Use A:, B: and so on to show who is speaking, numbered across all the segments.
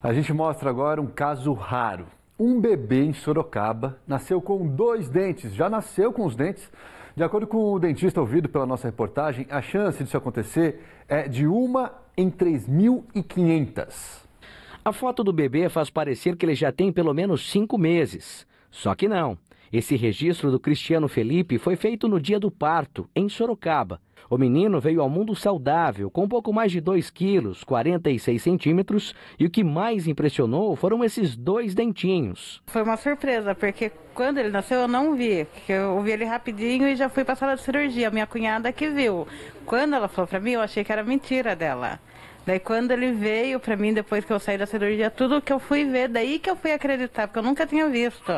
A: A gente mostra agora um caso raro. Um bebê em Sorocaba nasceu com dois dentes, já nasceu com os dentes. De acordo com o dentista ouvido pela nossa reportagem, a chance disso acontecer é de uma em 3.500. A foto do bebê faz parecer que ele já tem pelo menos cinco meses. Só que não. Esse registro do Cristiano Felipe foi feito no dia do parto, em Sorocaba. O menino veio ao mundo saudável, com pouco mais de 2 quilos, 46 centímetros, e o que mais impressionou foram esses dois dentinhos.
B: Foi uma surpresa, porque quando ele nasceu eu não vi, eu vi ele rapidinho e já fui para sala de cirurgia, minha cunhada que viu. Quando ela falou para mim, eu achei que era mentira dela. Daí quando ele veio para mim, depois que eu saí da cirurgia, tudo que eu fui ver, daí que eu fui acreditar, porque eu
A: nunca tinha visto.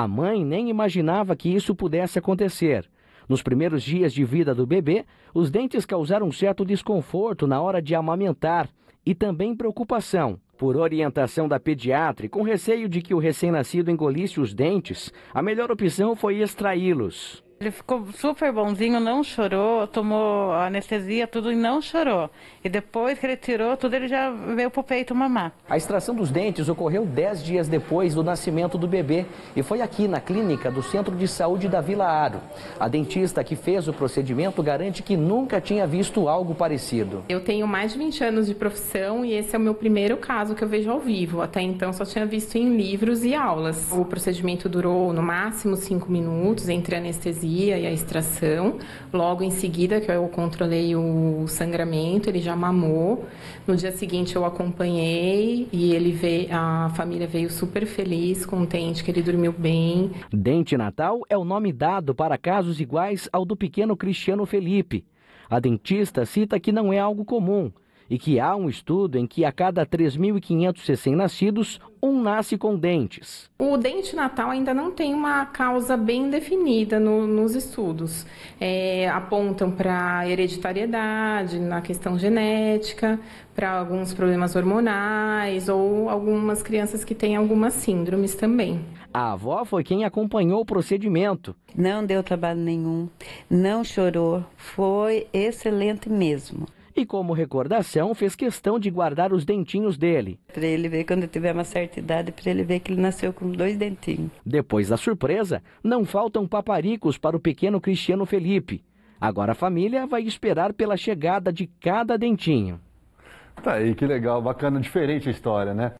A: A mãe nem imaginava que isso pudesse acontecer. Nos primeiros dias de vida do bebê, os dentes causaram certo desconforto na hora de amamentar e também preocupação. Por orientação da pediatra e com receio de que o recém-nascido engolisse os dentes, a melhor opção foi extraí-los.
B: Ele ficou super bonzinho, não chorou, tomou anestesia,
A: tudo e não chorou. E depois que ele tirou tudo, ele já veio pro peito mamar. A extração dos dentes ocorreu 10 dias depois do nascimento do bebê e foi aqui na clínica do Centro de Saúde da Vila Aro. A dentista que fez o procedimento garante que nunca tinha visto algo parecido.
C: Eu tenho mais de 20 anos de profissão e esse é o meu primeiro caso que eu vejo ao vivo. Até então só tinha visto em livros e aulas. O procedimento durou no máximo 5 minutos entre anestesia anestesia e a extração. Logo em seguida, que eu controlei o sangramento, ele já mamou. No dia seguinte, eu acompanhei e ele
A: veio, a família veio super feliz, contente que ele dormiu bem. Dente Natal é o nome dado para casos iguais ao do pequeno Cristiano Felipe. A dentista cita que não é algo comum e que há um estudo em que a cada 3.500 recém-nascidos, um nasce com dentes.
C: O dente natal ainda não tem uma causa bem definida no, nos estudos. É, apontam para hereditariedade, na questão genética, para alguns problemas hormonais ou algumas crianças que têm algumas síndromes também.
A: A avó foi quem acompanhou o procedimento. Não deu trabalho nenhum, não chorou, foi excelente mesmo e, como recordação, fez questão de guardar os dentinhos dele. Para ele ver quando tiver uma certa idade, para ele ver que ele nasceu com dois dentinhos. Depois da surpresa, não faltam paparicos para o pequeno Cristiano Felipe. Agora a família vai esperar pela chegada de cada dentinho. Tá aí, que legal, bacana, diferente a história, né?